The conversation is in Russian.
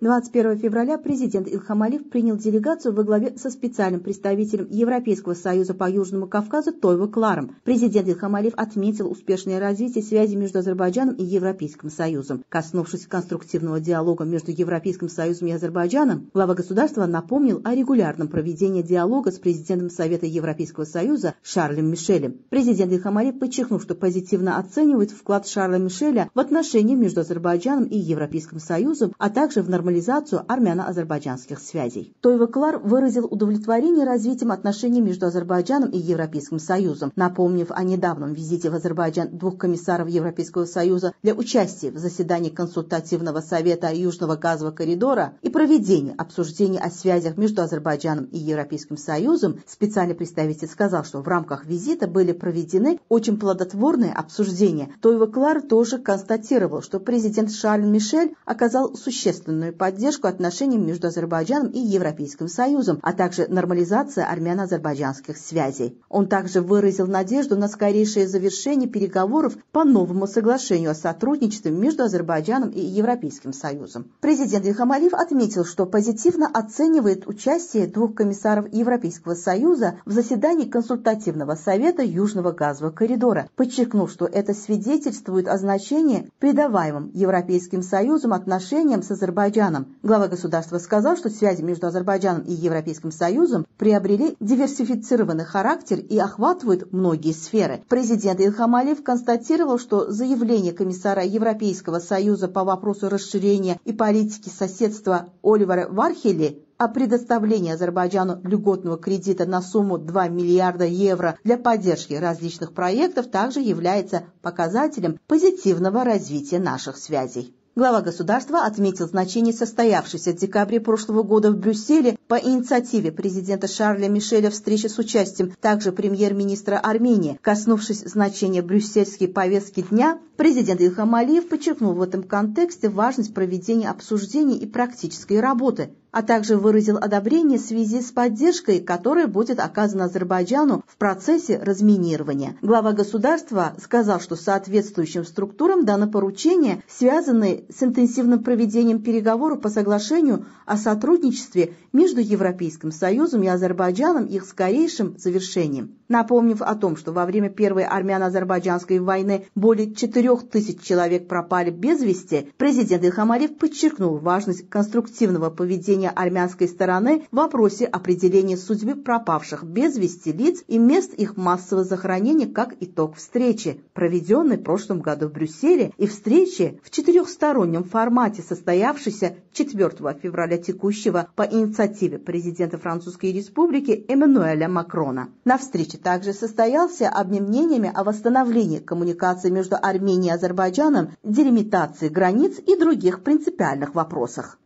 21 февраля президент Илхам Алиев принял делегацию во главе со специальным представителем Европейского союза по Южному Кавказу Тойва Кларом. Президент Илхам Алиев отметил успешное развитие связи между Азербайджаном и Европейским союзом. Коснувшись конструктивного диалога между Европейским союзом и Азербайджаном, глава государства напомнил о регулярном проведении диалога с президентом Совета Европейского союза Шарлем Мишелем. Президент Илхам Алиев подчеркнул, что позитивно оценивает вклад Шарля Мишеля в отношения между Азербайджаном и Европейским союзом, а также в нормализацию нормализацию армяно-азербайджанских связей. Тойваклар выразил удовлетворение развитием отношений между Азербайджаном и Европейским Союзом, напомнив о недавнем визите в Азербайджан двух комиссаров Европейского Союза для участия в заседании Консультативного совета Южного газового коридора и проведении обсуждений о связях между Азербайджаном и Европейским Союзом, специальный представитель сказал, что в рамках визита были проведены очень плодотворные обсуждения. Тойва Клар тоже констатировал, что президент Шарль Мишель оказал существенную поддержку отношениям между Азербайджаном и Европейским Союзом, а также нормализация армяно-азербайджанских связей. Он также выразил надежду на скорейшее завершение переговоров по новому соглашению о сотрудничестве между Азербайджаном и Европейским Союзом. Президент Ильхам Алиев отметил, что позитивно оценивает участие двух комиссаров Европейского Союза в заседании консультативного совета Южного газового коридора, подчеркнув, что это свидетельствует о значении придаваемым Европейским Союзом отношениям с Азербайджаном Азербайджаном. Глава государства сказал, что связи между Азербайджаном и Европейским Союзом приобрели диверсифицированный характер и охватывают многие сферы. Президент Ильхам Алиев констатировал, что заявление комиссара Европейского Союза по вопросу расширения и политики соседства Оливера Вархели о предоставлении Азербайджану льготного кредита на сумму 2 миллиарда евро для поддержки различных проектов также является показателем позитивного развития наших связей. Глава государства отметил значение состоявшейся в декабре прошлого года в Брюсселе по инициативе президента Шарля Мишеля встречи с участием также премьер-министра Армении. Коснувшись значения брюссельской повестки дня, президент Илхам Алиев подчеркнул в этом контексте важность проведения обсуждений и практической работы – а также выразил одобрение в связи с поддержкой, которая будет оказана Азербайджану в процессе разминирования. Глава государства сказал, что соответствующим структурам дано поручение, связанное с интенсивным проведением переговоров по соглашению о сотрудничестве между Европейским Союзом и Азербайджаном их скорейшим завершением. Напомнив о том, что во время Первой армяно-азербайджанской войны более четырех тысяч человек пропали без вести, президент Ильхам Алиев подчеркнул важность конструктивного поведения заявление армянской стороны в вопросе определения судьбы пропавших без вести лиц и мест их массового захоронения как итог встречи, проведенной в прошлом году в Брюсселе, и встречи в четырехстороннем формате, состоявшейся 4 февраля текущего по инициативе президента Французской Республики Эммануэля Макрона. На встрече также состоялся обмен мнениями о восстановлении коммуникации между Арменией и Азербайджаном, делимитации границ и других принципиальных вопросах.